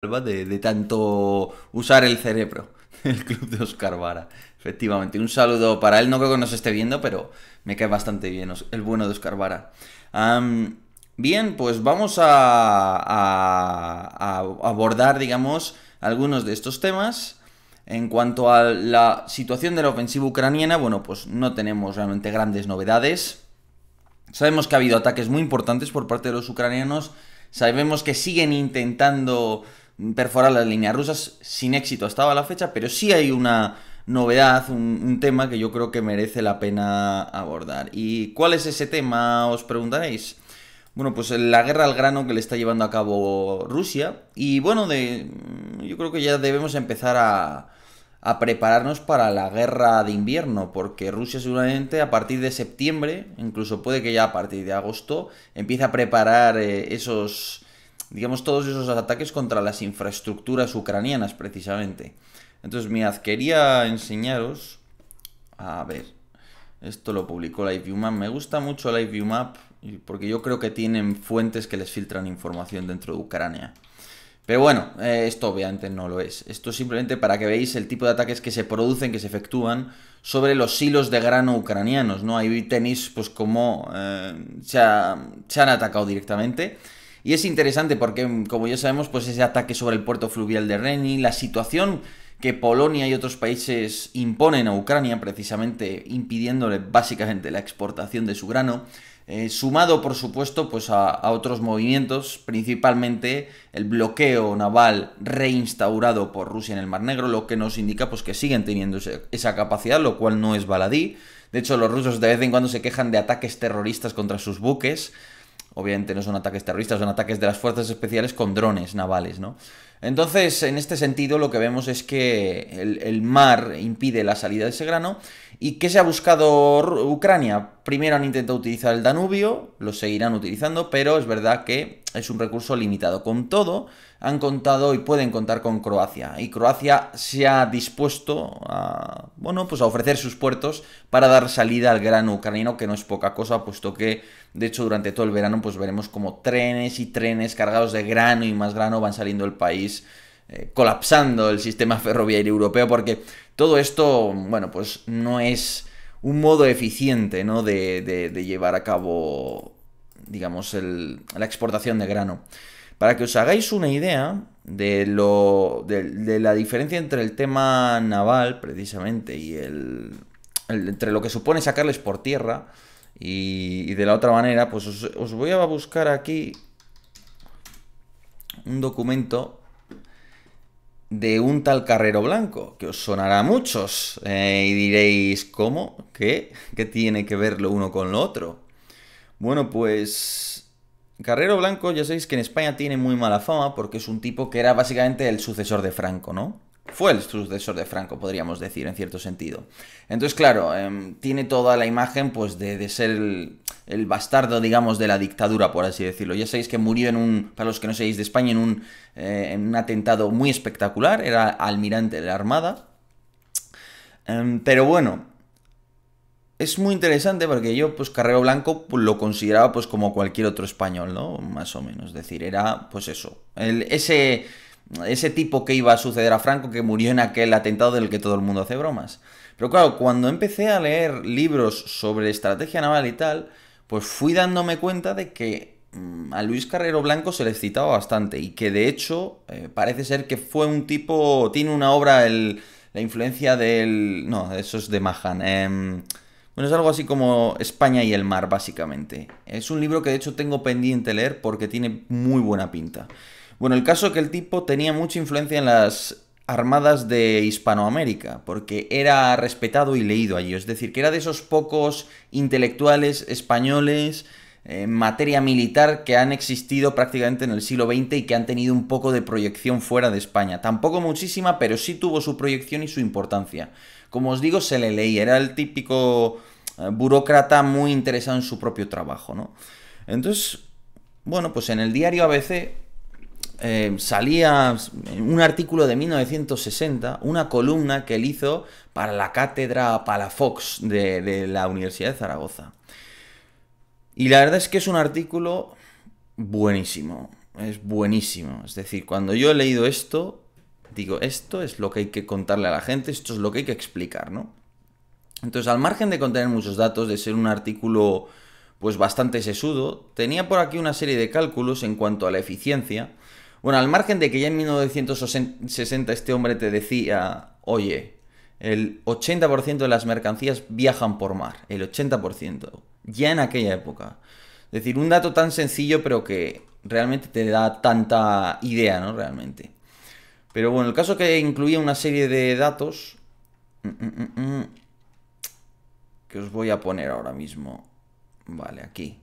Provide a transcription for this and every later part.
de, tanto usar el cerebro el club de Oscar Vara. Efectivamente, un saludo para él. No creo que nos esté viendo, pero me cae bastante bien el bueno de Oscar Vara. bien, pues vamos a, a, abordar, digamos, algunos de estos temas. En cuanto a la situación de la ofensiva ucraniana, bueno, pues no tenemos realmente grandes novedades. Sabemos que ha habido ataques muy importantes por parte de los ucranianos. Sabemos que siguen intentando perforar las líneas rusas sin éxito hasta la fecha, pero sí hay una novedad, un, tema que yo creo que merece la pena abordar. ¿Y cuál es ese tema? Os preguntaréis. Bueno, pues la guerra al grano que le está llevando a cabo Rusia. Y bueno, de, yo creo que ya debemos empezar a, prepararnos para la guerra de invierno, porque Rusia seguramente a partir de septiembre, incluso puede que ya a partir de agosto, empiece a preparar eh, esos digamos, todos esos ataques contra las infraestructuras ucranianas, precisamente. Entonces, mirad, quería enseñaros... A ver, esto lo publicó LiveViewMap. Me gusta mucho LiveViewMap porque yo creo que tienen fuentes que les filtran información dentro de Ucrania. Pero bueno, eh, esto obviamente no lo es. Esto es simplemente para que veáis el tipo de ataques que se producen, que se efectúan sobre los hilos de grano ucranianos, ¿no? Ahí tenéis pues como eh, se han atacado directamente. Y es interesante porque, mm, como ya sabemos, pues ese ataque sobre el puerto fluvial de Reni, la situación que Polonia y otros países imponen a Ucrania, precisamente impidiéndole básicamente la exportación de su grano, eh, sumado por supuesto pues a, otros movimientos, principalmente el bloqueo naval reinstaurado por Rusia en el Mar Negro, lo que nos indica pues que siguen teniendo esa capacidad, lo cual no es baladí. De hecho, los rusos de vez en cuando se quejan de ataques terroristas contra sus buques, Obviamente no son ataques terroristas, son ataques de las fuerzas especiales con drones navales, ¿no? Entonces, en este sentido, lo que vemos es que el, el, mar impide la salida de ese grano. ¿Y qué se ha buscado Ucrania? Primero han intentado utilizar el Danubio, lo seguirán utilizando, pero es verdad que es un recurso limitado. Con todo, han contado y pueden contar con Croacia. Y Croacia se ha dispuesto a, bueno, pues a ofrecer sus puertos para dar salida al grano ucraniano, que no es poca cosa, puesto que, de hecho, durante todo el verano, pues veremos como trenes y trenes cargados de grano y más grano van saliendo del país, eh, colapsando el sistema ferroviario europeo, porque todo esto, bueno, pues no es un modo eficiente, ¿no?, de, llevar a cabo, digamos, la exportación de grano. Para que os hagáis una idea de, lo, la diferencia entre el tema naval, precisamente, y el, entre lo que supone sacarles por tierra y, de la otra manera, pues os, voy a buscar aquí un documento de un tal Carrero Blanco, que os sonará a muchos, eh, y diréis, ¿cómo? ¿Qué? ¿Qué tiene que ver lo uno con lo otro? Bueno, pues Carrero Blanco, ya sabéis que en España tiene muy mala fama porque es un tipo que era básicamente el sucesor de Franco, ¿no? Fue el sucesor de Franco, podríamos decir, en cierto sentido. Entonces, claro, em, tiene toda la imagen, pues, de, ser el, bastardo, digamos, de la dictadura, por así decirlo. Ya sabéis que murió en un, para los que no seáis de España, en un, eh, atentado muy espectacular. Era almirante de la Armada. Em, pero bueno, es muy interesante porque yo, pues Carrero Blanco pues, lo consideraba pues como cualquier otro español, ¿no? Más o menos. Es decir, era pues eso. El, ese, ese tipo que iba a suceder a Franco que murió en aquel atentado del que todo el mundo hace bromas. Pero claro, cuando empecé a leer libros sobre estrategia naval y tal, pues fui dándome cuenta de que mm, a Luis Carrero Blanco se le citaba bastante y que de hecho eh, parece ser que fue un tipo, tiene una obra, el, la influencia del... No, eso es de Mahan. Em, es algo así como España y el mar, básicamente. Es un libro que de hecho tengo pendiente leer porque tiene muy buena pinta. Bueno, el caso es que el tipo tenía mucha influencia en las armadas de Hispanoamérica, porque era respetado y leído allí, es decir, que era de esos pocos intelectuales españoles eh, en materia militar que han existido prácticamente en el siglo XX y que han tenido un poco de proyección fuera de España. Tampoco muchísima, pero sí tuvo su proyección y su importancia. Como os digo, se le leía, era el típico eh, burócrata muy interesado en su propio trabajo, ¿no? Entonces, bueno, pues en el diario ABC eh, salía un artículo de 1960, una columna que él hizo para la cátedra Palafox de, de la Universidad de Zaragoza. Y la verdad es que es un artículo buenísimo, es buenísimo. Es decir, cuando yo he leído esto, digo, esto es lo que hay que contarle a la gente, esto es lo que hay que explicar, ¿no? Entonces, al margen de contener muchos datos, de ser un artículo pues bastante sesudo, tenía por aquí una serie de cálculos en cuanto a la eficiencia. Bueno, al margen de que ya en 1960 este hombre te decía, oye, el 80% de las mercancías viajan por mar, el 80%, ya en aquella época. Es decir, un dato tan sencillo pero que realmente te da tanta idea, ¿no? Realmente. Pero bueno, el caso que incluía una serie de datos... Mm, mm, mm, que os voy a poner ahora mismo. Vale, aquí.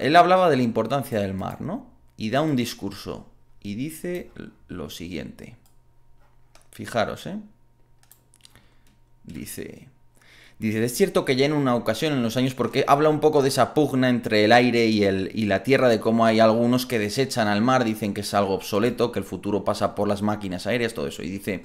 Él hablaba de la importancia del mar, ¿no? Y da un discurso y dice lo siguiente. Fijaros, ¿eh? Dice... Dice, es cierto que ya en una ocasión en los años, porque habla un poco de esa pugna entre el aire y, el, y la tierra, de cómo hay algunos que desechan al mar, dicen que es algo obsoleto, que el futuro pasa por las máquinas aéreas, todo eso. Y dice,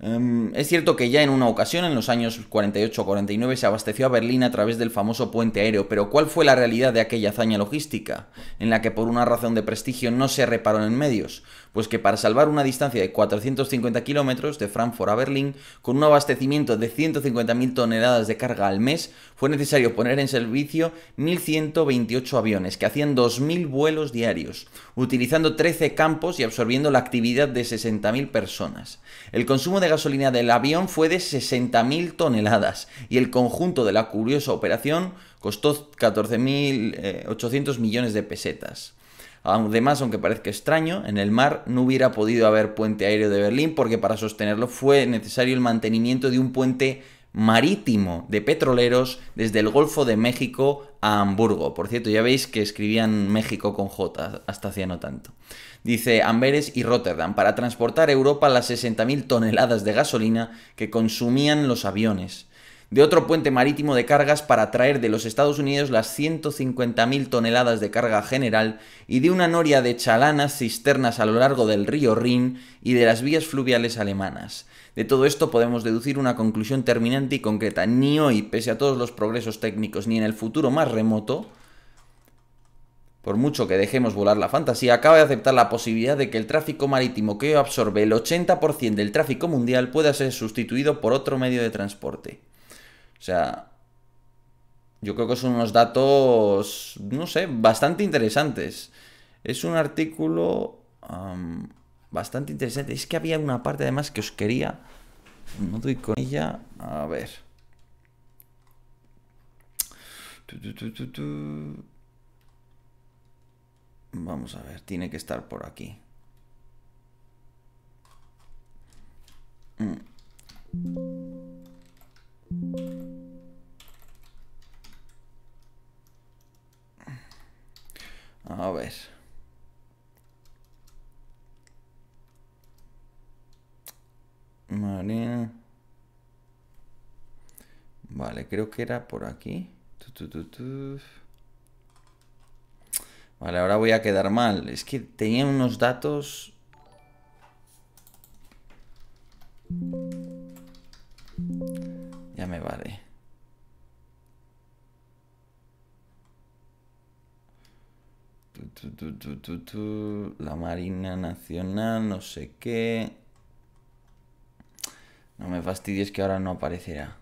Em, es cierto que ya en una ocasión, en los años 48 o 49, se abasteció a Berlín a través del famoso puente aéreo, pero ¿cuál fue la realidad de aquella hazaña logística, en la que por una razón de prestigio no se reparó en medios? Pues que para salvar una distancia de 450 kilómetros de Frankfurt a Berlín, con un abastecimiento de 150.000 toneladas de carga al mes, fue necesario poner en servicio 1.128 aviones, que hacían 2.000 vuelos diarios, utilizando 13 campos y absorbiendo la actividad de 60.000 personas. El consumo de gasolina del avión fue de 60.000 toneladas y el conjunto de la curiosa operación costó 14.800 eh, millones de pesetas. Además, aunque parezca extraño, en el mar no hubiera podido haber puente aéreo de Berlín porque para sostenerlo fue necesario el mantenimiento de un puente marítimo de petroleros desde el Golfo de México a Hamburgo. Por cierto, ya veis que escribían México con J, hasta hacía no tanto. Dice Amberes y Rotterdam, para transportar a Europa las 60.000 toneladas de gasolina que consumían los aviones. De otro puente marítimo de cargas para traer de los Estados Unidos las 150.000 toneladas de carga general y de una noria de chalanas cisternas a lo largo del río Rin y de las vías fluviales alemanas. De todo esto podemos deducir una conclusión terminante y concreta. Ni hoy, pese a todos los progresos técnicos, ni en el futuro más remoto, por mucho que dejemos volar la fantasía, acaba de aceptar la posibilidad de que el tráfico marítimo que absorbe el 80% del tráfico mundial pueda ser sustituido por otro medio de transporte. O sea, yo creo que son unos datos, no sé, bastante interesantes. Es un artículo bastante interesante. Es que había una parte además que os quería. No doy con ella. A ver. Vamos a ver, tiene que estar por aquí. Mm. A ver. marina Vale, creo que era por aquí. Vale, ahora voy a quedar mal. Es que tenía unos datos... Ya me vale. La Marina Nacional, no sé qué. No me fastidies que ahora no aparecerá.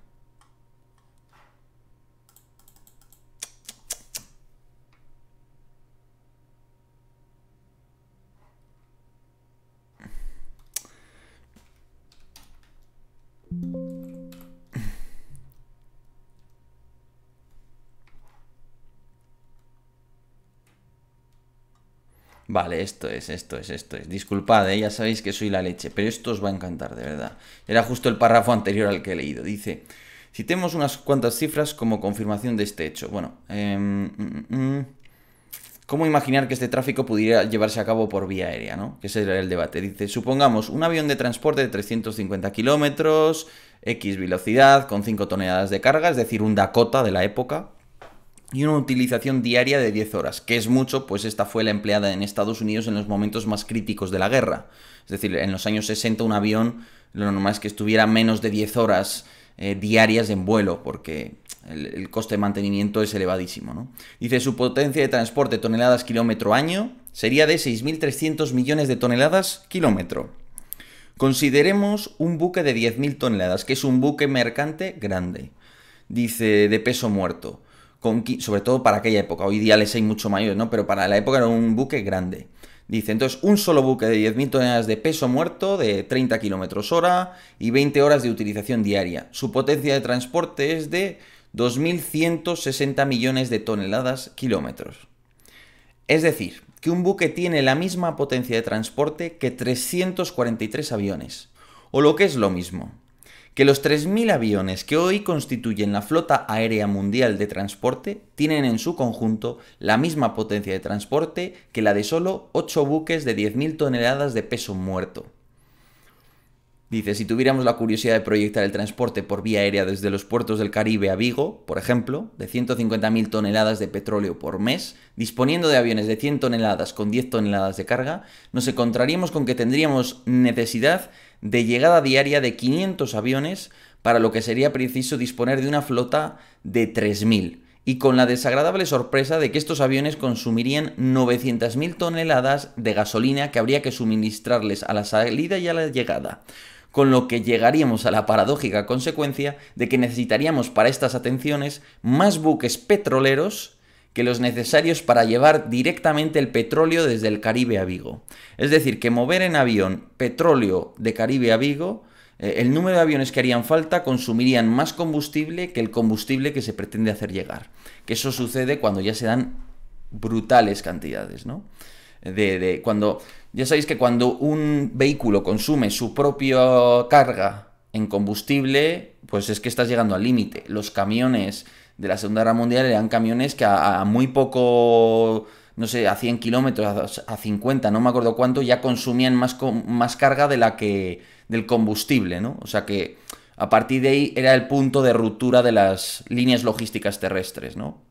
Vale, esto es, esto es, esto es. Disculpad, ¿eh? ya sabéis que soy la leche, pero esto os va a encantar, de verdad. Era justo el párrafo anterior al que he leído. Dice, citemos unas cuantas cifras como confirmación de este hecho. Bueno, em, mm, mm, mm. ¿cómo imaginar que este tráfico pudiera llevarse a cabo por vía aérea, no? Que ese era el debate. Dice, supongamos un avión de transporte de 350 kilómetros, X velocidad, con 5 toneladas de carga, es decir, un Dakota de la época, y una utilización diaria de 10 horas, que es mucho, pues esta fue la empleada en Estados Unidos en los momentos más críticos de la guerra. Es decir, en los años 60 un avión lo normal es que estuviera menos de 10 horas eh, diarias en vuelo, porque el, coste de mantenimiento es elevadísimo. ¿no? Dice, su potencia de transporte toneladas kilómetro año sería de 6.300 millones de toneladas kilómetro. Consideremos un buque de 10.000 toneladas, que es un buque mercante grande. Dice, de peso muerto sobre todo para aquella época, hoy día les hay mucho mayor, ¿no? Pero para la época era un buque grande. Dice, entonces, un solo buque de 10.000 toneladas de peso muerto de 30 km hora y 20 horas de utilización diaria. Su potencia de transporte es de 2.160 millones de toneladas kilómetros. Es decir, que un buque tiene la misma potencia de transporte que 343 aviones, o lo que es lo mismo, que los 3.000 aviones que hoy constituyen la flota aérea mundial de transporte tienen en su conjunto la misma potencia de transporte que la de solo 8 buques de 10.000 toneladas de peso muerto. Dice, si tuviéramos la curiosidad de proyectar el transporte por vía aérea desde los puertos del Caribe a Vigo, por ejemplo, de 150.000 toneladas de petróleo por mes, disponiendo de aviones de 100 toneladas con 10 toneladas de carga, nos encontraríamos con que tendríamos necesidad de llegada diaria de 500 aviones, para lo que sería preciso disponer de una flota de 3.000 y con la desagradable sorpresa de que estos aviones consumirían 900.000 toneladas de gasolina que habría que suministrarles a la salida y a la llegada, con lo que llegaríamos a la paradójica consecuencia de que necesitaríamos para estas atenciones más buques petroleros que los necesarios para llevar directamente el petróleo desde el Caribe a Vigo. Es decir, que mover en avión petróleo de Caribe a Vigo, eh, el número de aviones que harían falta consumirían más combustible que el combustible que se pretende hacer llegar. Que eso sucede cuando ya se dan brutales cantidades, ¿no? De, cuando ya sabéis que cuando un vehículo consume su propia carga en combustible, pues es que estás llegando al límite. Los camiones de la Segunda Guerra Mundial eran camiones que a, muy poco, no sé, a 100 kilómetros, a, 50, no me acuerdo cuánto, ya consumían más, más carga de la que del combustible, ¿no? O sea que a partir de ahí era el punto de ruptura de las líneas logísticas terrestres, ¿no?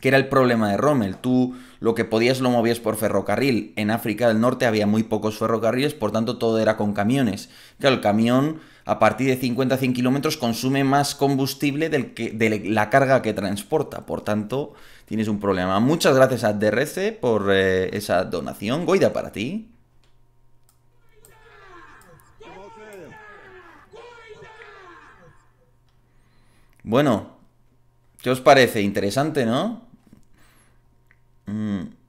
que era el problema de Rommel. Tú lo que podías lo movías por ferrocarril. En África del Norte había muy pocos ferrocarriles, por tanto todo era con camiones. Claro, el camión a partir de 50-100 kilómetros consume más combustible del que, de la carga que transporta. Por tanto, tienes un problema. Muchas gracias a DRC por eh, esa donación. Goida para ti. Bueno, ¿qué os parece? Interesante, ¿no? Mmm...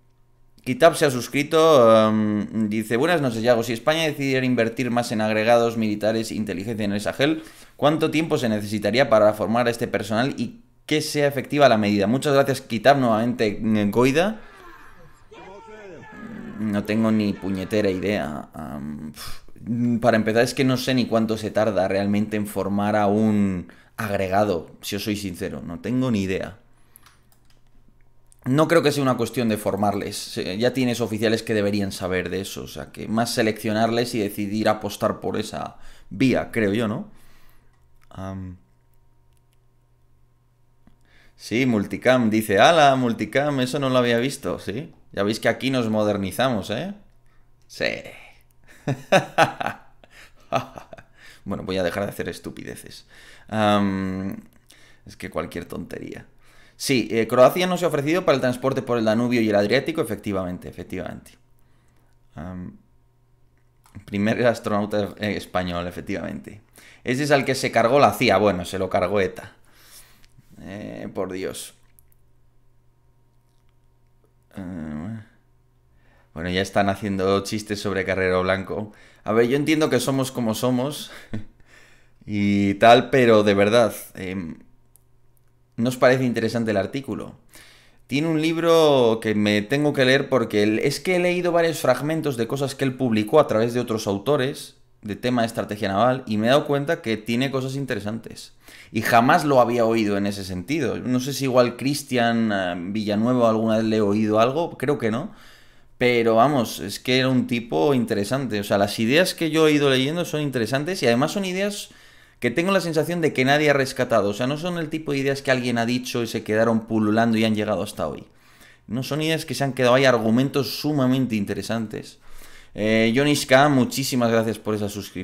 Kitab se ha suscrito, em, dice, buenas noches, Yago, si España decidiera invertir más en agregados militares e inteligencia en el Sahel, ¿cuánto tiempo se necesitaría para formar a este personal y que sea efectiva la medida? Muchas gracias, Kitab, nuevamente, eh, Goida. Mm, no tengo ni puñetera idea. para empezar, es que no sé ni cuánto se tarda realmente en formar a un agregado, si os soy sincero, no tengo ni idea. No creo que sea una cuestión de formarles. Ya tienes oficiales que deberían saber de eso. O sea, que más seleccionarles y decidir apostar por esa vía, creo yo, ¿no? Sí, multicam. Dice, ala, multicam, eso no lo había visto, ¿sí? Ya veis que aquí nos modernizamos, ¿eh? Sí. bueno, voy a dejar de hacer estupideces. Es que cualquier tontería. Sí, eh, Croacia no se ha ofrecido para el transporte por el Danubio y el Adriático, efectivamente, efectivamente. primer astronauta eh, español, efectivamente. Ese es al que se cargó la CIA, bueno, se lo cargó ETA. Eh, por Dios. bueno, ya están haciendo chistes sobre Carrero Blanco. A ver, yo entiendo que somos como somos y tal, pero de verdad... Em, nos parece interesante el artículo. Tiene un libro que me tengo que leer porque es que he leído varios fragmentos de cosas que él publicó a través de otros autores de tema de estrategia naval y me he dado cuenta que tiene cosas interesantes. Y jamás lo había oído en ese sentido. No sé si igual Cristian eh, Villanueva alguna vez le he oído algo, creo que no. Pero vamos, es que era un tipo interesante. O sea, las ideas que yo he ido leyendo son interesantes y además son ideas que tengo la sensación de que nadie ha rescatado. O sea, no son el tipo de ideas que alguien ha dicho y se quedaron pululando y han llegado hasta hoy. No son ideas que se han quedado, hay argumentos sumamente interesantes. Eh, Johnny Ska, muchísimas gracias por esa suscripción.